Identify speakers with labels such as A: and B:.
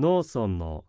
A: 農村の